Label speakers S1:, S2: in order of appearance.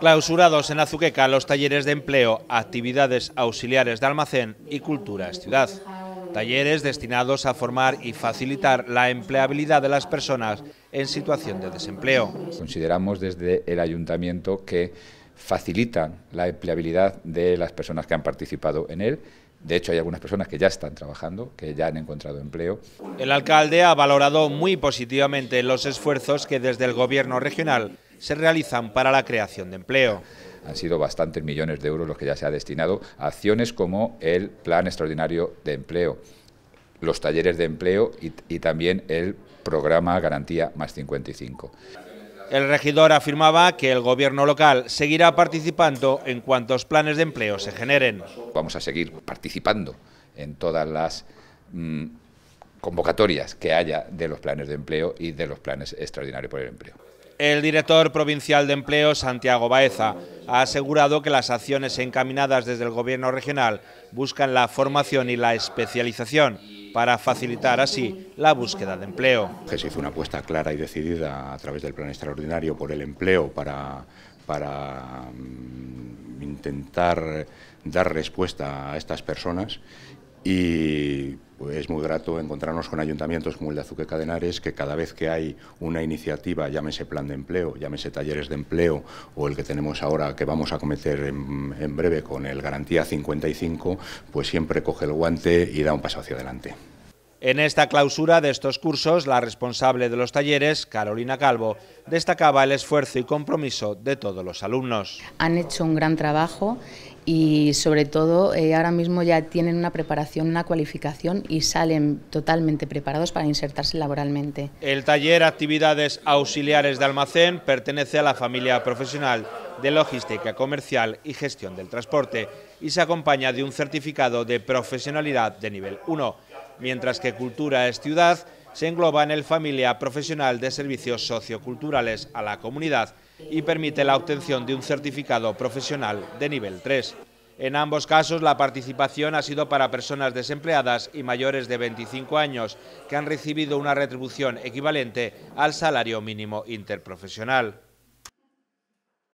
S1: Clausurados en Azuqueca los talleres de empleo, actividades auxiliares de almacén y Cultura ciudad. Talleres destinados a formar y facilitar la empleabilidad de las personas en situación de desempleo.
S2: Consideramos desde el ayuntamiento que facilitan la empleabilidad de las personas que han participado en él de hecho, hay algunas personas que ya están trabajando, que ya han encontrado empleo.
S1: El alcalde ha valorado muy positivamente los esfuerzos que desde el Gobierno regional se realizan para la creación de empleo.
S2: Han sido bastantes millones de euros los que ya se ha destinado a acciones como el Plan Extraordinario de Empleo, los talleres de empleo y, también el programa Garantía Más 55.
S1: El regidor afirmaba que el gobierno local seguirá participando en cuantos planes de empleo se generen. Vamos a seguir
S2: participando en todas las mm, convocatorias que haya de los planes de empleo y de los planes extraordinarios por el empleo.
S1: El director provincial de empleo, Santiago Baeza, ha asegurado que las acciones encaminadas desde el gobierno regional buscan la formación y la especialización para facilitar así la búsqueda de empleo.
S3: se hizo una apuesta clara y decidida a través del plan extraordinario por el empleo para, para mm, intentar dar respuesta a estas personas y pues, es muy grato encontrarnos con ayuntamientos como el de Azuque cadenares que cada vez que hay una iniciativa, llámese plan de empleo, llámese talleres de empleo, o el que tenemos ahora que vamos a cometer en breve con el Garantía 55, pues siempre coge el guante y da un paso hacia adelante.
S1: En esta clausura de estos cursos, la responsable de los talleres, Carolina Calvo, destacaba el esfuerzo y compromiso de todos los alumnos. Han hecho un gran trabajo y sobre todo eh, ahora mismo ya tienen una preparación, una cualificación y salen totalmente preparados para insertarse laboralmente. El taller Actividades Auxiliares de Almacén pertenece a la familia profesional de logística comercial y gestión del transporte y se acompaña de un certificado de profesionalidad de nivel 1 mientras que Cultura es Ciudad se engloba en el familia profesional de servicios socioculturales a la comunidad y permite la obtención de un certificado profesional de nivel 3. En ambos casos, la participación ha sido para personas desempleadas y mayores de 25 años, que han recibido una retribución equivalente al salario mínimo interprofesional.